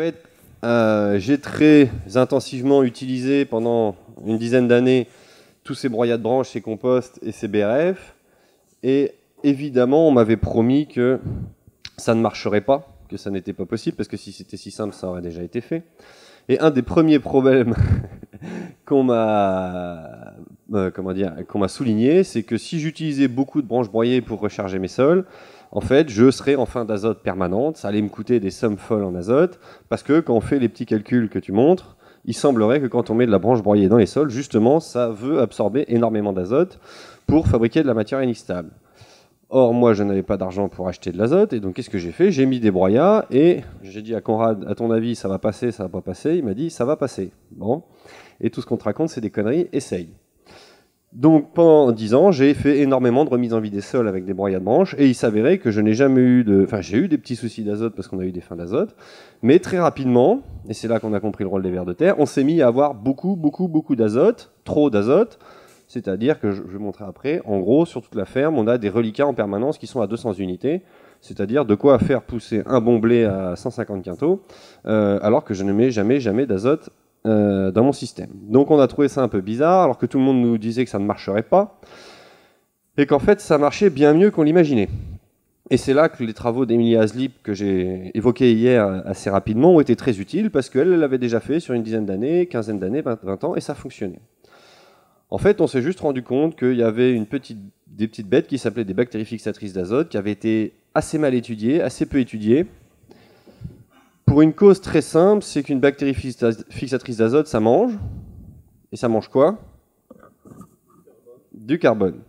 fait, euh, j'ai très intensivement utilisé pendant une dizaine d'années tous ces broyats de branches, ces composts et ces BRF. Et évidemment, on m'avait promis que ça ne marcherait pas, que ça n'était pas possible, parce que si c'était si simple, ça aurait déjà été fait. Et un des premiers problèmes qu'on m'a euh, comment dire, qu'on m'a souligné, c'est que si j'utilisais beaucoup de branches broyées pour recharger mes sols, en fait, je serais en fin d'azote permanente. Ça allait me coûter des sommes folles en azote, parce que quand on fait les petits calculs que tu montres, il semblerait que quand on met de la branche broyée dans les sols, justement, ça veut absorber énormément d'azote pour fabriquer de la matière inextable. Or, moi, je n'avais pas d'argent pour acheter de l'azote, et donc qu'est-ce que j'ai fait J'ai mis des broyats, et j'ai dit à Conrad, à ton avis, ça va passer, ça va pas passer Il m'a dit, ça va passer. Bon. Et tout ce qu'on te raconte, c'est des conneries, essaye. Donc pendant 10 ans, j'ai fait énormément de remises en vie des sols avec des broyades de branches et il s'avérait que je n'ai jamais eu de... Enfin j'ai eu des petits soucis d'azote parce qu'on a eu des fins d'azote, mais très rapidement, et c'est là qu'on a compris le rôle des vers de terre, on s'est mis à avoir beaucoup, beaucoup, beaucoup d'azote, trop d'azote, c'est-à-dire que je, vais montrer après, en gros sur toute la ferme on a des reliquats en permanence qui sont à 200 unités, c'est-à-dire de quoi faire pousser un bon blé à 150 quintaux, euh, alors que je ne mets jamais, jamais d'azote euh, dans mon système. Donc on a trouvé ça un peu bizarre, alors que tout le monde nous disait que ça ne marcherait pas, et qu'en fait ça marchait bien mieux qu'on l'imaginait. Et c'est là que les travaux d'Emilie Haslip, que j'ai évoqué hier assez rapidement, ont été très utiles, parce qu'elle l'avait déjà fait sur une dizaine d'années, quinzaine d'années, 20 ans, et ça fonctionnait. En fait, on s'est juste rendu compte qu'il y avait une petite, des petites bêtes qui s'appelaient des bactéries fixatrices d'azote, qui avaient été assez mal étudiées, assez peu étudiées, pour une cause très simple, c'est qu'une bactérie fixatrice d'azote, ça mange. Et ça mange quoi Du carbone.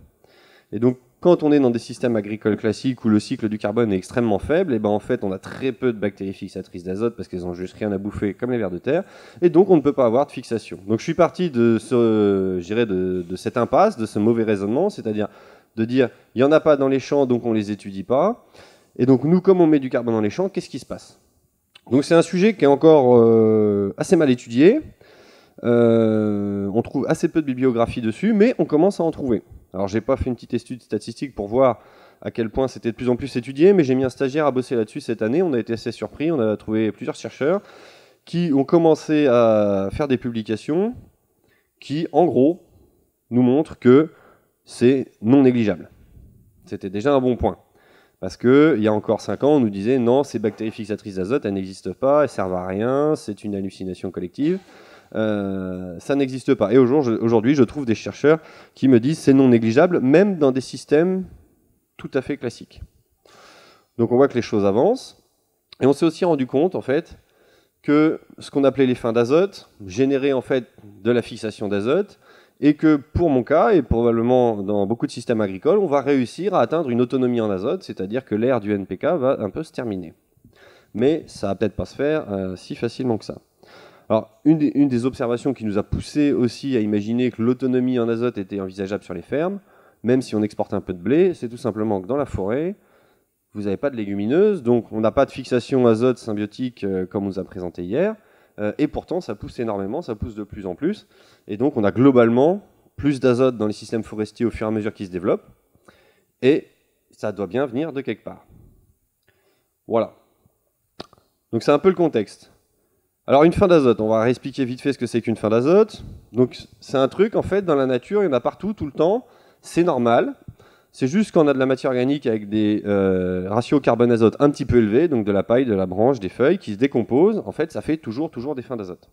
Et donc, quand on est dans des systèmes agricoles classiques où le cycle du carbone est extrêmement faible, et eh ben en fait, on a très peu de bactéries fixatrices d'azote parce qu'elles n'ont juste rien à bouffer, comme les vers de terre, et donc on ne peut pas avoir de fixation. Donc je suis parti de, ce, de, de cette impasse, de ce mauvais raisonnement, c'est-à-dire de dire il n'y en a pas dans les champs, donc on ne les étudie pas. Et donc nous, comme on met du carbone dans les champs, qu'est-ce qui se passe donc c'est un sujet qui est encore euh, assez mal étudié. Euh, on trouve assez peu de bibliographie dessus, mais on commence à en trouver. Alors j'ai pas fait une petite étude statistique pour voir à quel point c'était de plus en plus étudié, mais j'ai mis un stagiaire à bosser là-dessus cette année. On a été assez surpris, on a trouvé plusieurs chercheurs qui ont commencé à faire des publications qui, en gros, nous montrent que c'est non négligeable. C'était déjà un bon point. Parce qu'il il y a encore 5 ans, on nous disait non, ces bactéries fixatrices d'azote, elles n'existent pas, elles servent à rien, c'est une hallucination collective. Euh, ça n'existe pas. Et aujourd'hui, je trouve des chercheurs qui me disent c'est non négligeable, même dans des systèmes tout à fait classiques. Donc on voit que les choses avancent. Et on s'est aussi rendu compte, en fait, que ce qu'on appelait les fins d'azote, générer en fait de la fixation d'azote, et que pour mon cas, et probablement dans beaucoup de systèmes agricoles, on va réussir à atteindre une autonomie en azote, c'est-à-dire que l'ère du NPK va un peu se terminer. Mais ça va peut-être pas se faire euh, si facilement que ça. Alors, une des, observations qui nous a poussé aussi à imaginer que l'autonomie en azote était envisageable sur les fermes, même si on exporte un peu de blé, c'est tout simplement que dans la forêt, vous n'avez pas de légumineuses, donc on n'a pas de fixation azote symbiotique euh, comme on nous a présenté hier. Euh, et pourtant, ça pousse énormément, ça pousse de plus en plus. Et donc, on a globalement plus d'azote dans les systèmes forestiers au fur et à mesure qu'ils se développent. Et ça doit bien venir de quelque part. Voilà. Donc, c'est un peu le contexte. Alors, une fin d'azote, on va réexpliquer vite fait ce que c'est qu'une fin d'azote. Donc, c'est un truc, en fait, dans la nature, il y en a partout, tout le temps. C'est normal, c'est juste qu'on a de la matière organique avec des euh, ratios carbone-azote un petit peu élevés, donc de la paille, de la branche, des feuilles qui se décomposent. En fait, ça fait toujours, toujours des fins d'azote.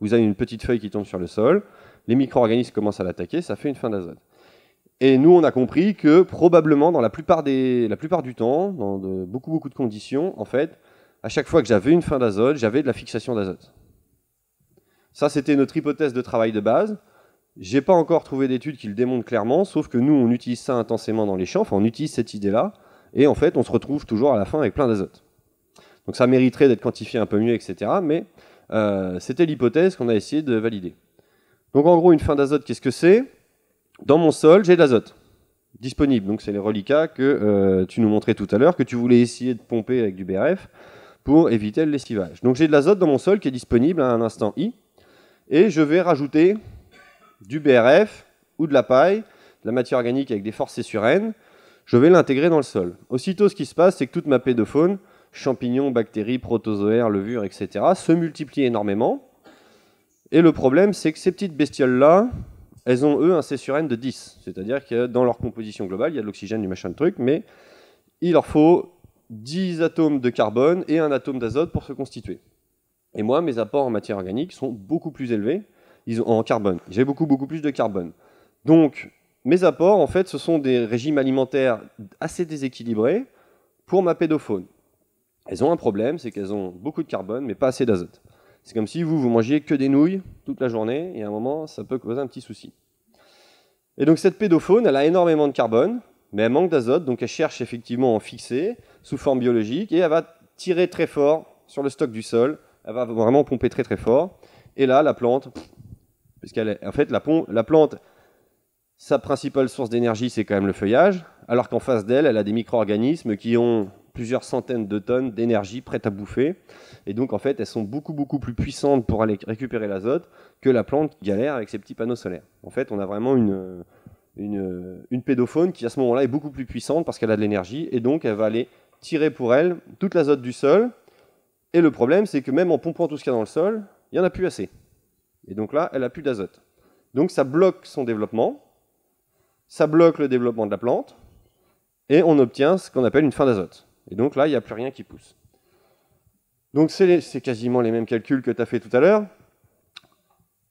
Vous avez une petite feuille qui tombe sur le sol, les micro-organismes commencent à l'attaquer, ça fait une fin d'azote. Et nous, on a compris que probablement, dans la plupart, des, la plupart du temps, dans de, beaucoup, beaucoup de conditions, en fait, à chaque fois que j'avais une fin d'azote, j'avais de la fixation d'azote. Ça, c'était notre hypothèse de travail de base. J'ai pas encore trouvé d'études qui le démontrent clairement, sauf que nous, on utilise ça intensément dans les champs, enfin, on utilise cette idée-là, et en fait, on se retrouve toujours à la fin avec plein d'azote. Donc ça mériterait d'être quantifié un peu mieux, etc. Mais euh, c'était l'hypothèse qu'on a essayé de valider. Donc en gros, une fin d'azote, qu'est-ce que c'est Dans mon sol, j'ai de l'azote disponible. Donc c'est les reliquats que euh, tu nous montrais tout à l'heure, que tu voulais essayer de pomper avec du BRF pour éviter le lessivage. Donc j'ai de l'azote dans mon sol qui est disponible à un instant i, et je vais rajouter du BRF ou de la paille, de la matière organique avec des forces sur je vais l'intégrer dans le sol. Aussitôt, ce qui se passe, c'est que toute ma pédofaune, champignons, bactéries, protozoaires, levures, etc., se multiplie énormément. Et le problème, c'est que ces petites bestioles-là, elles ont, eux, un C sur N de 10. C'est-à-dire que dans leur composition globale, il y a de l'oxygène, du machin, de truc, mais il leur faut 10 atomes de carbone et un atome d'azote pour se constituer. Et moi, mes apports en matière organique sont beaucoup plus élevés, en carbone. J'ai beaucoup, beaucoup plus de carbone. Donc, mes apports, en fait, ce sont des régimes alimentaires assez déséquilibrés pour ma pédophone. Elles ont un problème, c'est qu'elles ont beaucoup de carbone, mais pas assez d'azote. C'est comme si vous, vous mangiez que des nouilles toute la journée, et à un moment, ça peut causer un petit souci. Et donc, cette pédophone, elle a énormément de carbone, mais elle manque d'azote, donc elle cherche effectivement à en fixer sous forme biologique, et elle va tirer très fort sur le stock du sol, elle va vraiment pomper très très fort, et là, la plante, parce fait, la, plante, sa principale source d'énergie, c'est quand même le feuillage, alors qu'en face d'elle, elle a des micro-organismes qui ont plusieurs centaines de tonnes d'énergie prêtes à bouffer. Et donc, en fait, elles sont beaucoup, beaucoup plus puissantes pour aller récupérer l'azote que la plante qui galère avec ses petits panneaux solaires. En fait, on a vraiment une, une, une pédophone qui, à ce moment-là, est beaucoup plus puissante parce qu'elle a de l'énergie et donc elle va aller tirer pour elle toute l'azote du sol. Et le problème, c'est que même en pompant tout ce qu'il y a dans le sol, il n'y en a plus assez. Et donc là, elle n'a plus d'azote. Donc ça bloque son développement, ça bloque le développement de la plante, et on obtient ce qu'on appelle une fin d'azote. Et donc là, il n'y a plus rien qui pousse. Donc c'est quasiment les mêmes calculs que tu as fait tout à l'heure.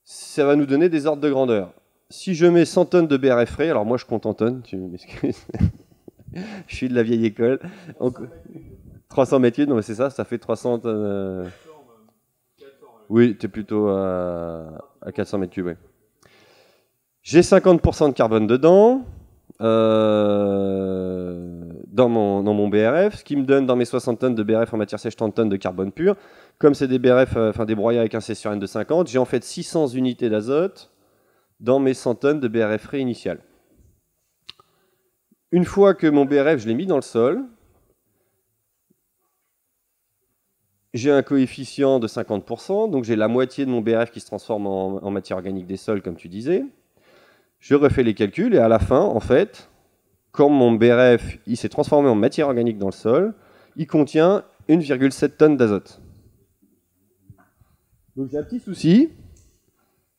Ça va nous donner des ordres de grandeur. Si je mets 100 tonnes de BRF frais, alors moi je compte en tonnes, tu m'excuses. je suis de la vieille école. 300 mètres non mais c'est ça, ça fait 300 oui, tu es plutôt à, 400 mètres cubes. J'ai 50% de carbone dedans. Euh, dans, mon, mon BRF, ce qui me donne dans mes 60 tonnes de BRF en matière sèche 30 tonnes de carbone pur. Comme c'est des BRF, euh, enfin des avec un C sur N de 50, j'ai en fait 600 unités d'azote dans mes 100 tonnes de BRF initial. Une fois que mon BRF, je l'ai mis dans le sol, j'ai un coefficient de 50%, donc j'ai la moitié de mon BRF qui se transforme en, matière organique des sols, comme tu disais. Je refais les calculs et à la fin, en fait, quand mon BRF il s'est transformé en matière organique dans le sol, il contient 1,7 tonnes d'azote. Donc j'ai un petit souci,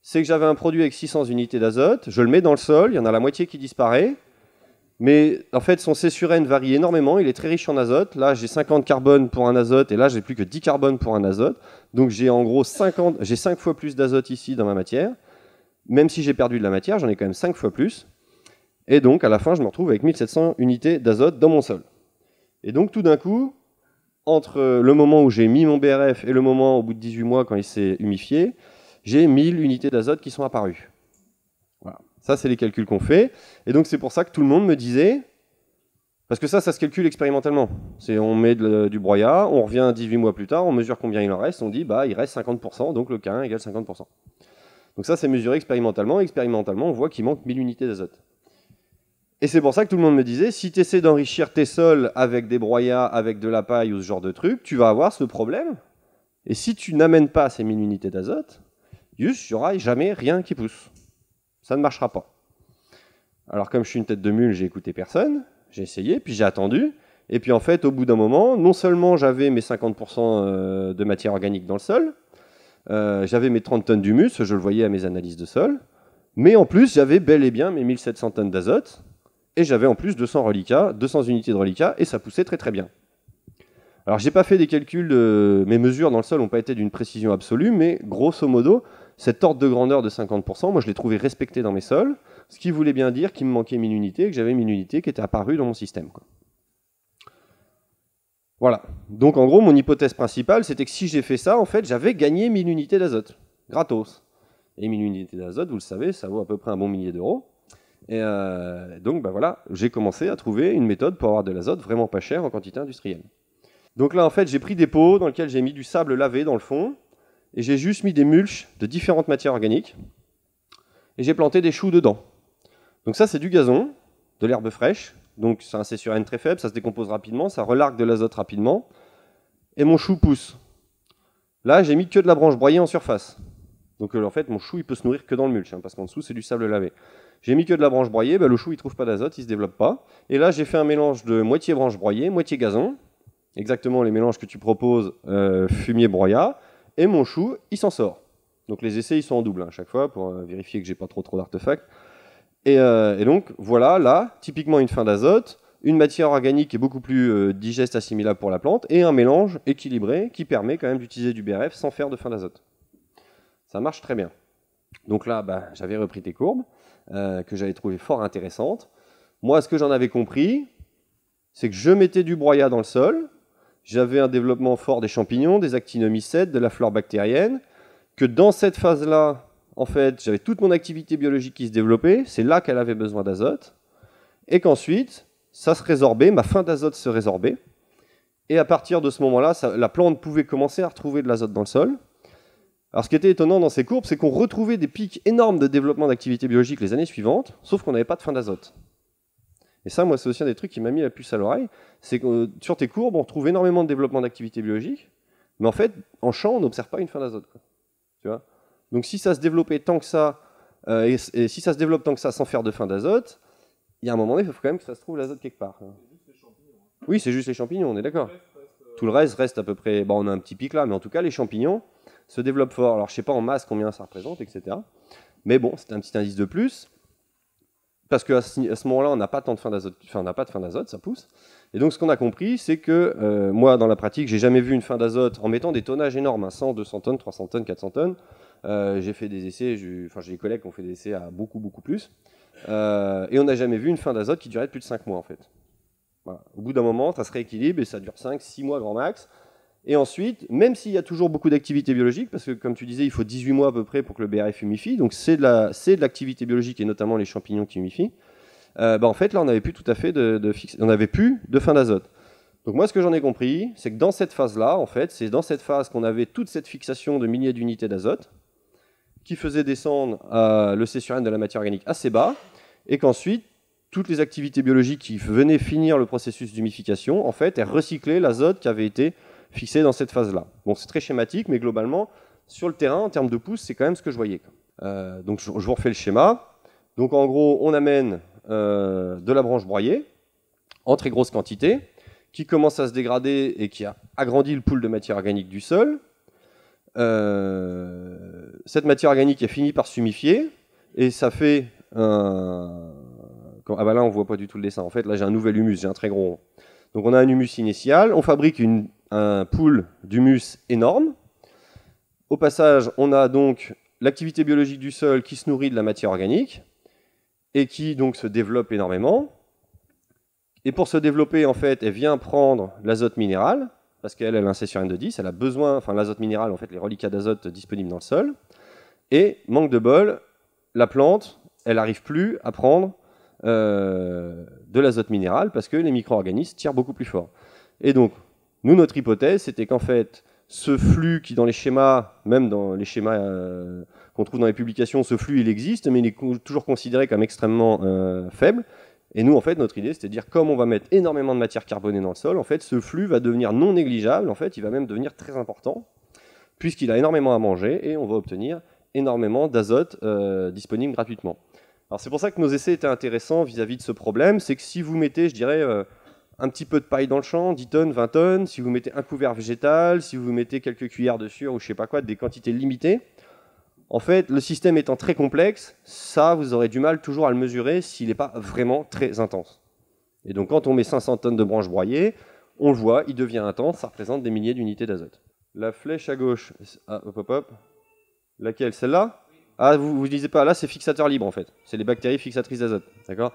c'est que j'avais un produit avec 600 unités d'azote, je le mets dans le sol, il y en a la moitié qui disparaît, mais en fait, son C sur N varie énormément. Il est très riche en azote. Là, j'ai 50 carbone pour un azote et là, j'ai plus que 10 carbones pour un azote. Donc, j'ai en gros j'ai 5 fois plus d'azote ici dans ma matière. Même si j'ai perdu de la matière, j'en ai quand même 5 fois plus. Et donc, à la fin, je me retrouve avec 1700 unités d'azote dans mon sol. Et donc, tout d'un coup, entre le moment où j'ai mis mon BRF et le moment au bout de 18 mois quand il s'est humifié, j'ai 1000 unités d'azote qui sont apparues. Ça, c'est les calculs qu'on fait. Et donc, c'est pour ça que tout le monde me disait, parce que ça, ça se calcule expérimentalement. C'est on met du broyat, on revient 18 mois plus tard, on mesure combien il en reste, on dit bah il reste 50%, donc le K1 égale 50%. Donc ça, c'est mesuré expérimentalement. Expérimentalement, on voit qu'il manque 1000 unités d'azote. Et c'est pour ça que tout le monde me disait, si tu essaies d'enrichir tes sols avec des broyats, avec de la paille ou ce genre de truc, tu vas avoir ce problème. Et si tu n'amènes pas ces 1000 unités d'azote, il n'y aura jamais rien qui pousse. Ça ne marchera pas. Alors comme je suis une tête de mule, j'ai écouté personne, j'ai essayé, puis j'ai attendu. Et puis en fait, au bout d'un moment, non seulement j'avais mes 50% euh, de matière organique dans le sol, euh, j'avais mes 30 tonnes d'humus, je le voyais à mes analyses de sol, mais en plus j'avais bel et bien mes 1700 tonnes d'azote, et j'avais en plus 200 reliquats, 200 unités de reliquats, et ça poussait très très bien. Alors j'ai pas fait des calculs, euh, mes mesures dans le sol n'ont pas été d'une précision absolue, mais grosso modo, cette ordre de grandeur de 50%, moi je l'ai trouvé respecté dans mes sols, ce qui voulait bien dire qu'il me manquait unités, unité, que j'avais une unité qui était apparue dans mon système. Voilà. Donc en gros, mon hypothèse principale, c'était que si j'ai fait ça, en fait, j'avais gagné 1000 unités d'azote, gratos. Et 1000 unités d'azote, vous le savez, ça vaut à peu près un bon millier d'euros. Et euh, donc ben voilà, j'ai commencé à trouver une méthode pour avoir de l'azote vraiment pas cher en quantité industrielle. Donc là, en fait, j'ai pris des pots dans lesquels j'ai mis du sable lavé dans le fond et j'ai juste mis des mulches de différentes matières organiques et j'ai planté des choux dedans. Donc ça, c'est du gazon, de l'herbe fraîche. Donc c'est un C sur N très faible, ça se décompose rapidement, ça relargue de l'azote rapidement. Et mon chou pousse. Là, j'ai mis que de la branche broyée en surface. Donc euh, en fait, mon chou, il peut se nourrir que dans le mulch, hein, parce qu'en dessous, c'est du sable lavé. J'ai mis que de la branche broyée, bah, le chou, il trouve pas d'azote, il se développe pas. Et là, j'ai fait un mélange de moitié branche broyée, moitié gazon. Exactement les mélanges que tu proposes, euh, fumier broyat et mon chou, il s'en sort. Donc les essais, ils sont en double à hein, chaque fois pour euh, vérifier que j'ai pas trop trop d'artefacts. Euh, et, donc voilà, là, typiquement une fin d'azote, une matière organique qui est beaucoup plus euh, digeste, assimilable pour la plante, et un mélange équilibré qui permet quand même d'utiliser du BRF sans faire de fin d'azote. Ça marche très bien. Donc là, bah, j'avais repris tes courbes, que j'avais trouvées fort intéressantes. Moi, ce que j'en avais compris, c'est que je mettais du broyat dans le sol, j'avais un développement fort des champignons, des actinomycètes, de la flore bactérienne, que dans cette phase-là, en fait, j'avais toute mon activité biologique qui se développait, c'est là qu'elle avait besoin d'azote, et qu'ensuite, ça se résorbait, ma fin d'azote se résorbait, et à partir de ce moment-là, la plante pouvait commencer à retrouver de l'azote dans le sol. Alors ce qui était étonnant dans ces courbes, c'est qu'on retrouvait des pics énormes de développement d'activité biologique les années suivantes, sauf qu'on n'avait pas de fin d'azote. Et ça, moi, c'est aussi un des trucs qui m'a mis la puce à l'oreille. C'est que euh, sur tes courbes, on trouve énormément de développement d'activité biologique, mais en fait, en champ, on n'observe pas une fin d'azote. Tu vois Donc, si ça se développait tant que ça, euh, et, si ça se développe tant que ça sans faire de fin d'azote, il y a un moment donné, il faut quand même que ça se trouve l'azote quelque part. Hein. Hein. Oui, c'est juste les champignons, on est d'accord. Euh, tout le reste reste à peu près. Bon, on a un petit pic là, mais en tout cas, les champignons se développent fort. Alors, je sais pas en masse combien ça représente, etc. Mais bon, c'est un petit indice de plus parce qu'à ce, à ce moment-là, on n'a pas tant de fin d'azote, enfin, on n'a pas de fin d'azote, ça pousse. Et donc, ce qu'on a compris, c'est que euh, moi, dans la pratique, j'ai jamais vu une fin d'azote en mettant des tonnages énormes, 100, hein, 200 tonnes, 300 tonnes, 400 tonnes. Euh, j'ai fait des essais, j'ai, enfin, j'ai des collègues qui ont fait des essais à beaucoup, beaucoup plus. Euh, et on n'a jamais vu une fin d'azote qui durait plus de 5 mois, en fait. Au bout d'un moment, ça se rééquilibre et ça dure 5, 6 mois grand max. Et ensuite, même s'il y a toujours beaucoup d'activités biologiques, parce que comme tu disais, il faut 18 mois à peu près pour que le BRF humifie, donc c'est de l'activité biologique et notamment les champignons qui humifient, euh, bah, en fait là on n'avait plus tout à fait de, fixe, on avait plus de fin d'azote. Donc moi ce que j'en ai compris, c'est que dans cette phase-là, en fait, c'est dans cette phase qu'on avait toute cette fixation de milliers d'unités d'azote qui faisait descendre euh, le C sur N de la matière organique assez bas, et qu'ensuite toutes les activités biologiques qui venaient finir le processus d'humification, en fait, elles recyclaient l'azote qui avait été fixé dans cette phase-là. Bon, c'est très schématique, mais globalement, sur le terrain, en termes de pousses, c'est quand même ce que je voyais. Euh, donc, je, vous refais le schéma. Donc, en gros, on amène euh, de la branche broyée en très grosse quantité, qui commence à se dégrader et qui a agrandi le pool de matière organique du sol. Euh, cette matière organique a fini par s'humifier et ça fait un. Ah bah là, on voit pas du tout le dessin. En fait, là, j'ai un nouvel humus, j'ai un très gros. Donc, on a un humus initial, on fabrique une un pool d'humus énorme. Au passage, on a donc l'activité biologique du sol qui se nourrit de la matière organique et qui donc se développe énormément. Et pour se développer, en fait, elle vient prendre l'azote minéral, parce qu'elle, a un N de 10, elle a besoin, enfin l'azote minéral, en fait, les reliquats d'azote disponibles dans le sol. Et manque de bol, la plante, elle n'arrive plus à prendre euh, de l'azote minéral parce que les micro-organismes tirent beaucoup plus fort. Et donc, nous, notre hypothèse, c'était qu'en fait, ce flux qui dans les schémas, même dans les schémas euh, qu'on trouve dans les publications, ce flux il existe, mais il est toujours considéré comme extrêmement euh, faible. Et nous, en fait, notre idée, c'est de dire comme on va mettre énormément de matière carbonée dans le sol, en fait, ce flux va devenir non négligeable. En fait, il va même devenir très important puisqu'il a énormément à manger et on va obtenir énormément d'azote euh, disponible gratuitement. Alors c'est pour ça que nos essais étaient intéressants vis à -vis de ce problème, c'est que si vous mettez, je dirais, un petit peu de paille dans le champ, 10 tonnes, 20 tonnes, si vous mettez un couvert végétal, si vous mettez quelques cuillères dessus, ou je sais pas quoi, des quantités limitées, en fait, le système étant très complexe, ça, vous aurez du mal toujours à le mesurer s'il n'est pas vraiment très intense. Et donc, quand on met 500 tonnes de branches broyées, on le voit, il devient intense, ça représente des milliers d'unités d'azote. La flèche à gauche, pop ah, up, Laquelle Celle-là Ah, vous ne disiez pas, là, c'est fixateur libre, en fait. C'est les bactéries fixatrices d'azote, d'accord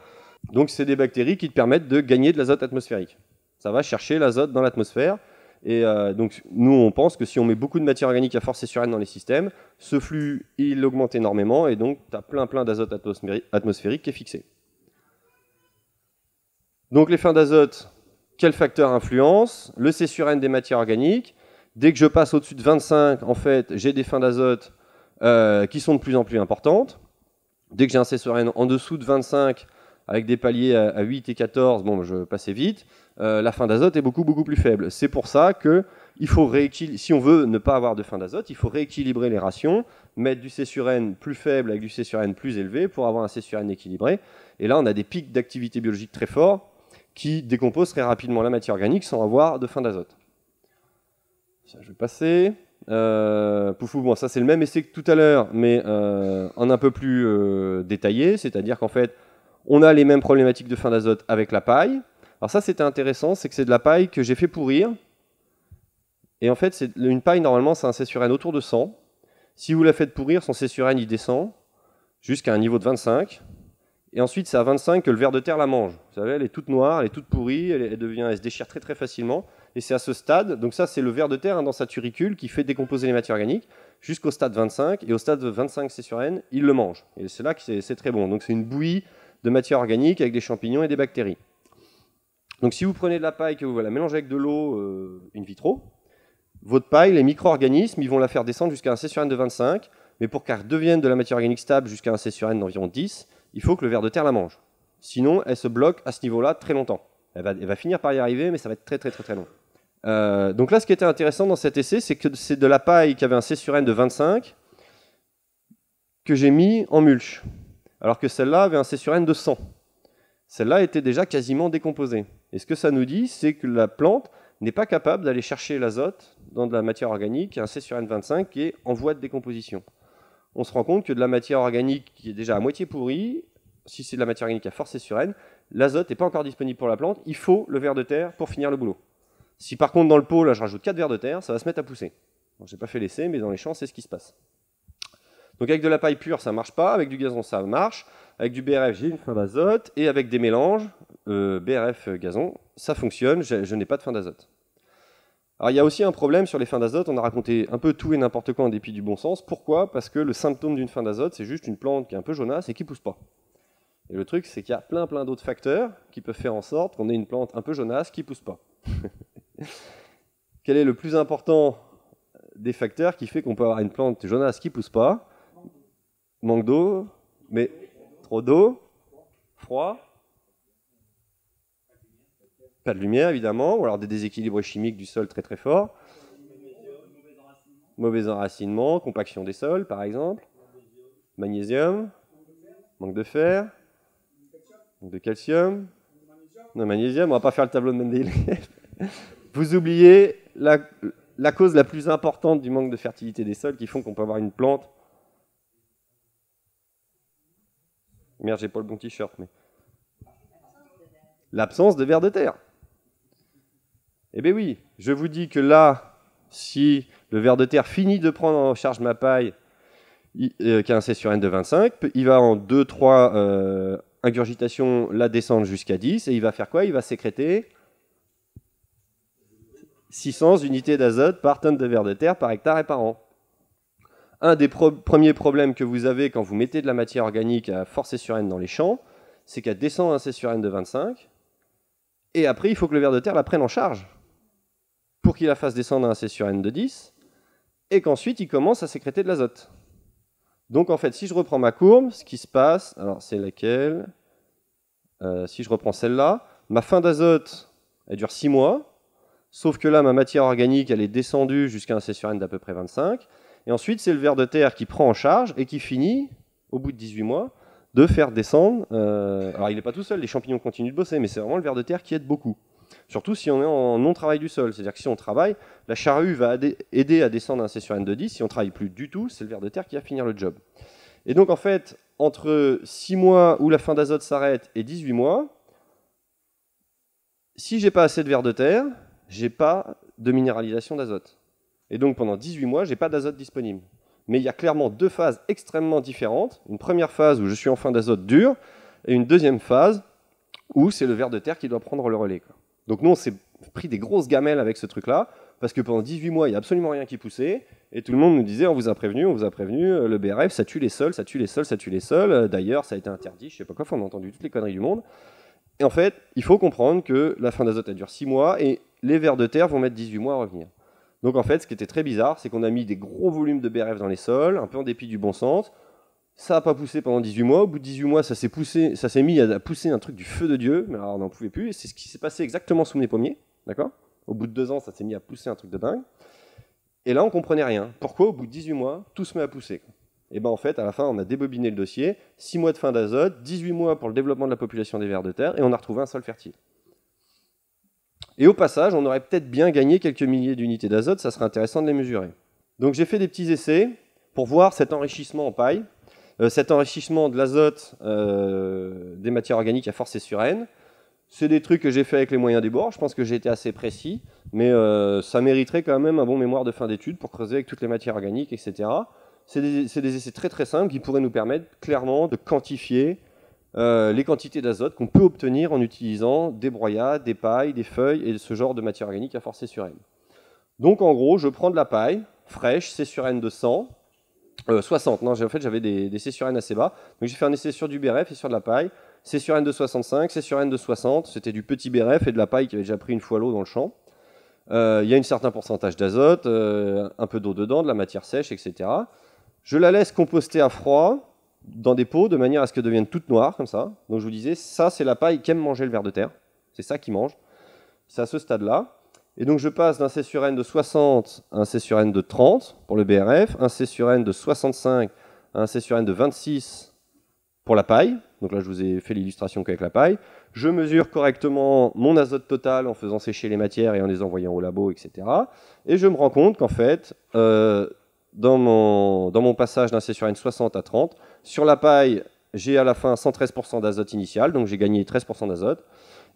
donc c'est des bactéries qui te permettent de gagner de l'azote atmosphérique. Ça va chercher l'azote dans l'atmosphère. Et euh, donc nous, on pense que si on met beaucoup de matière organique à force C sur N dans les systèmes, ce flux, il augmente énormément et donc tu as plein plein d'azote atmosphérique qui est fixé. Donc les fins d'azote, quels facteurs influencent Le C sur N des matières organiques. Dès que je passe au-dessus de 25, en fait, j'ai des fins d'azote euh, qui sont de plus en plus importantes. Dès que j'ai un C sur N en dessous de 25, avec des paliers à, 8 et 14, bon, je passais vite, euh, la fin d'azote est beaucoup, beaucoup plus faible. C'est pour ça que il faut si on veut ne pas avoir de fin d'azote, il faut rééquilibrer les rations, mettre du C sur N plus faible avec du C sur N plus élevé pour avoir un C sur N équilibré. Et là, on a des pics d'activité biologique très forts qui décomposent très rapidement la matière organique sans avoir de fin d'azote. Ça, je vais passer. Euh, poufou, bon, ça c'est le même essai que tout à l'heure, mais euh, en un peu plus détaillé, c'est-à-dire qu'en fait, on a les mêmes problématiques de fin d'azote avec la paille. Alors ça, c'était intéressant, c'est que c'est de la paille que j'ai fait pourrir. Et en fait, une paille, normalement, c'est un C autour de 100. Si vous la faites pourrir, son C il descend jusqu'à un niveau de 25. Et ensuite, c'est à 25 que le ver de terre la mange. Vous savez, elle est toute noire, elle est toute pourrie, elle, devient, elle se déchire très très facilement. Et c'est à ce stade, donc ça c'est le ver de terre hein, dans sa turricule qui fait décomposer les matières organiques jusqu'au stade 25. Et au stade 25 C il le mange. Et c'est là que c'est très bon. Donc c'est une bouillie de matière organique avec des champignons et des bactéries. Donc si vous prenez de la paille que vous la mélangez avec de l'eau euh, in vitro, votre paille, les micro-organismes, ils vont la faire descendre jusqu'à un C sur N de 25, mais pour qu'elle devienne de la matière organique stable jusqu'à un C sur N d'environ 10, il faut que le ver de terre la mange. Sinon, elle se bloque à ce niveau-là très longtemps. Elle va, finir par y arriver, mais ça va être très très très très long. Euh, donc là, ce qui était intéressant dans cet essai, c'est que c'est de la paille qui avait un C sur N de 25 que j'ai mis en mulch alors que celle-là avait un C sur N de 100. Celle-là était déjà quasiment décomposée. Et ce que ça nous dit, c'est que la plante n'est pas capable d'aller chercher l'azote dans de la matière organique, un C sur N25 qui est en voie de décomposition. On se rend compte que de la matière organique qui est déjà à moitié pourrie, si c'est de la matière organique à force C sur N, l'azote n'est pas encore disponible pour la plante, il faut le verre de terre pour finir le boulot. Si par contre dans le pot, là je rajoute 4 verres de terre, ça va se mettre à pousser. Je n'ai pas fait l'essai, mais dans les champs, c'est ce qui se passe. Donc avec de la paille pure, ça marche pas, avec du gazon, ça marche, avec du BRF, j'ai une fin d'azote, et avec des mélanges, euh, BRF, euh, gazon, ça fonctionne, je, n'ai pas de fin d'azote. Alors il y a aussi un problème sur les fins d'azote, on a raconté un peu tout et n'importe quoi en dépit du bon sens. Pourquoi Parce que le symptôme d'une fin d'azote, c'est juste une plante qui est un peu jaunasse et qui pousse pas. Et le truc, c'est qu'il y a plein plein d'autres facteurs qui peuvent faire en sorte qu'on ait une plante un peu jaunasse qui pousse pas. Quel est le plus important des facteurs qui fait qu'on peut avoir une plante jaunasse qui pousse pas Manque d'eau, mais trop d'eau, froid, pas de lumière évidemment, ou alors des déséquilibres chimiques du sol très très forts, mauvais enracinement, compaction des sols par exemple, magnésium, manque de fer, manque de calcium, non magnésium, on va pas faire le tableau de Mendeleïev, Vous oubliez la, la cause la plus importante du manque de fertilité des sols qui font qu'on peut avoir une plante Merde, j'ai pas le bon t-shirt, mais. L'absence de verre de terre. Eh bien oui, je vous dis que là, si le verre de terre finit de prendre en charge ma paille, euh, qui a un C sur N de 25, il va en 2-3 euh, ingurgitations la descendre jusqu'à 10, et il va faire quoi Il va sécréter 600 unités d'azote par tonne de verre de terre par hectare et par an un des premiers problèmes que vous avez quand vous mettez de la matière organique à force sur N dans les champs, c'est qu'elle descend un C sur N de 25, et après, il faut que le ver de terre la prenne en charge pour qu'il la fasse descendre à un C sur N de 10, et qu'ensuite, il commence à sécréter de l'azote. Donc, en fait, si je reprends ma courbe, ce qui se passe, alors c'est laquelle euh, Si je reprends celle-là, ma fin d'azote, elle dure 6 mois, sauf que là, ma matière organique, elle est descendue jusqu'à un C sur N d'à peu près 25, et ensuite, c'est le ver de terre qui prend en charge et qui finit, au bout de 18 mois, de faire descendre. Euh, alors, il n'est pas tout seul, les champignons continuent de bosser, mais c'est vraiment le ver de terre qui aide beaucoup. Surtout si on est en non-travail du sol. C'est-à-dire que si on travaille, la charrue va aider à descendre un C sur N de 10. Si on travaille plus du tout, c'est le ver de terre qui va finir le job. Et donc, en fait, entre 6 mois où la fin d'azote s'arrête et 18 mois, si j'ai pas assez de ver de terre, j'ai pas de minéralisation d'azote. Et donc pendant 18 mois, j'ai pas d'azote disponible. Mais il y a clairement deux phases extrêmement différentes. Une première phase où je suis en fin d'azote dur, et une deuxième phase où c'est le ver de terre qui doit prendre le relais. Quoi. Donc nous, on s'est pris des grosses gamelles avec ce truc-là, parce que pendant 18 mois, il n'y a absolument rien qui poussait, et tout le monde nous disait, on vous a prévenu, on vous a prévenu, euh, le BRF, ça tue les sols, ça tue les sols, ça tue les sols, euh, d'ailleurs, ça a été interdit, je sais pas quoi, on a entendu toutes les conneries du monde. Et en fait, il faut comprendre que la fin d'azote, elle dure 6 mois, et les vers de terre vont mettre 18 mois à revenir. Donc en fait, ce qui était très bizarre, c'est qu'on a mis des gros volumes de BRF dans les sols, un peu en dépit du bon sens. Ça n'a pas poussé pendant 18 mois. Au bout de 18 mois, ça s'est poussé, ça s'est mis à pousser un truc du feu de Dieu, mais alors on n'en pouvait plus. Et c'est ce qui s'est passé exactement sous mes pommiers, d'accord Au bout de deux ans, ça s'est mis à pousser un truc de dingue. Et là, on comprenait rien. Pourquoi au bout de 18 mois, tout se met à pousser Et eh bien en fait, à la fin, on a débobiné le dossier, 6 mois de fin d'azote, 18 mois pour le développement de la population des vers de terre, et on a retrouvé un sol fertile. Et au passage, on aurait peut-être bien gagné quelques milliers d'unités d'azote, ça serait intéressant de les mesurer. Donc j'ai fait des petits essais pour voir cet enrichissement en paille, euh, cet enrichissement de l'azote euh, des matières organiques à force et sur N. C'est des trucs que j'ai fait avec les moyens des bords, je pense que j'ai été assez précis, mais euh, ça mériterait quand même un bon mémoire de fin d'études pour creuser avec toutes les matières organiques, etc. C'est des, des, essais très très simples qui pourraient nous permettre clairement de quantifier euh, les quantités d'azote qu'on peut obtenir en utilisant des broyats, des pailles, des feuilles et ce genre de matière organique à forcer sur N. Donc en gros, je prends de la paille fraîche, c'est sur N de 100, 60, euh, non, en fait j'avais des, C sur N assez bas, donc j'ai fait un essai sur du BRF et sur de la paille, C sur N de 65, C sur N de 60, c'était du petit BRF et de la paille qui avait déjà pris une fois l'eau dans le champ. Euh, il y a un certain pourcentage d'azote, un peu d'eau dedans, de la matière sèche, etc. Je la laisse composter à froid, dans des pots de manière à ce que deviennent toutes noires, comme ça. Donc je vous disais, ça c'est la paille qui aime manger le ver de terre. C'est ça qui mange. C'est à ce stade-là. Et donc je passe d'un C sur N de 60 à un C sur N de 30 pour le BRF, un C sur N de 65 à un C sur N de 26 pour la paille. Donc là je vous ai fait l'illustration qu'avec la paille. Je mesure correctement mon azote total en faisant sécher les matières et en les envoyant au labo, etc. Et je me rends compte qu'en fait, euh, dans mon, passage d'un C sur N 60 à 30. Sur la paille, j'ai à la fin 113% d'azote initial, donc j'ai gagné 13% d'azote.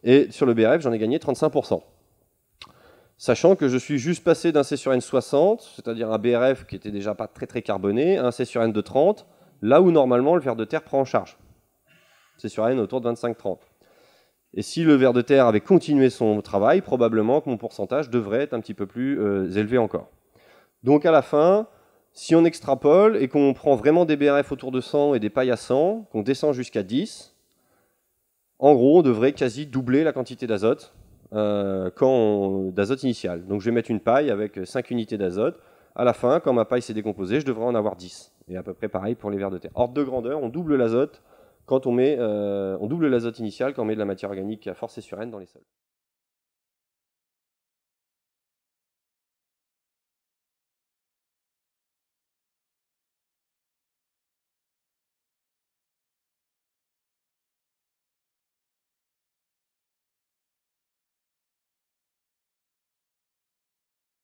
Et sur le BRF, j'en ai gagné 35%. Sachant que je suis juste passé d'un C sur N 60, c'est-à-dire un BRF qui était déjà pas très très carboné, à un C sur N de 30, là où normalement le verre de terre prend en charge. C sur N autour de 25-30. Et si le verre de terre avait continué son travail, probablement que mon pourcentage devrait être un petit peu plus euh, élevé encore. Donc à la fin, si on extrapole et qu'on prend vraiment des BRF autour de 100 et des pailles à 100, qu'on descend jusqu'à 10, en gros, on devrait quasi doubler la quantité d'azote euh, d'azote initial. Donc je vais mettre une paille avec 5 unités d'azote. À la fin, quand ma paille s'est décomposée, je devrais en avoir 10. Et à peu près pareil pour les vers de terre. Ordre de grandeur, on double l'azote quand on met, euh, on double l'azote initial quand on met de la matière organique à force et sur N dans les sols.